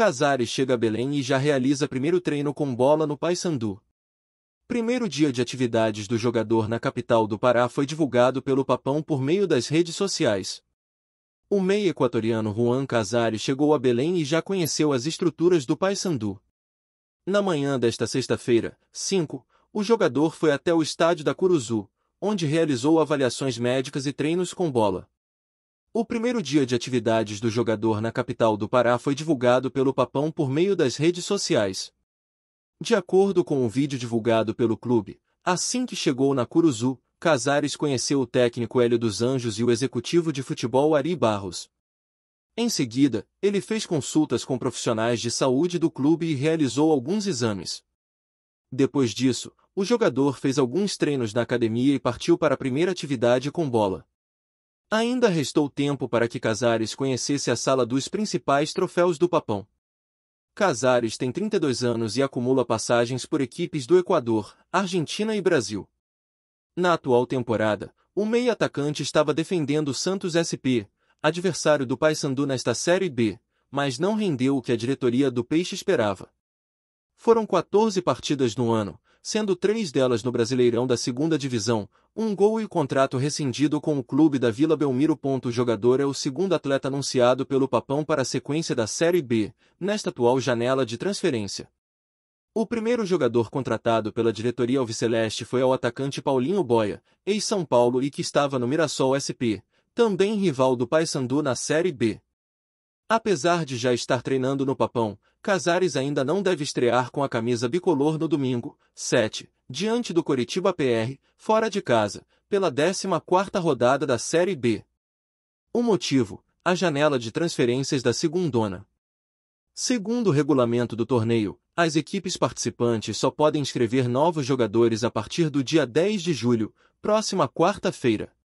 Casares chega a Belém e já realiza primeiro treino com bola no Paysandu. Primeiro dia de atividades do jogador na capital do Pará foi divulgado pelo Papão por meio das redes sociais. O meio equatoriano Juan Casares chegou a Belém e já conheceu as estruturas do Paysandu. Na manhã desta sexta-feira, 5, o jogador foi até o estádio da Curuzu, onde realizou avaliações médicas e treinos com bola. O primeiro dia de atividades do jogador na capital do Pará foi divulgado pelo Papão por meio das redes sociais. De acordo com um vídeo divulgado pelo clube, assim que chegou na Curuzu, Casares conheceu o técnico Hélio dos Anjos e o executivo de futebol Ari Barros. Em seguida, ele fez consultas com profissionais de saúde do clube e realizou alguns exames. Depois disso, o jogador fez alguns treinos na academia e partiu para a primeira atividade com bola. Ainda restou tempo para que Casares conhecesse a sala dos principais troféus do Papão. Casares tem 32 anos e acumula passagens por equipes do Equador, Argentina e Brasil. Na atual temporada, o meio atacante estava defendendo o Santos SP, adversário do Paysandu nesta Série B, mas não rendeu o que a diretoria do Peixe esperava. Foram 14 partidas no ano, sendo três delas no Brasileirão da segunda divisão, um gol e contrato rescindido com o clube da Vila Belmiro. O jogador é o segundo atleta anunciado pelo Papão para a sequência da Série B, nesta atual janela de transferência. O primeiro jogador contratado pela diretoria alviceleste foi o atacante Paulinho Boya, ex-São Paulo e que estava no Mirassol SP, também rival do Paysandu na Série B. Apesar de já estar treinando no Papão, Casares ainda não deve estrear com a camisa bicolor no domingo, 7, diante do Coritiba PR, fora de casa, pela 14ª rodada da Série B. O motivo, a janela de transferências da segundona. Segundo o regulamento do torneio, as equipes participantes só podem inscrever novos jogadores a partir do dia 10 de julho, próxima quarta-feira.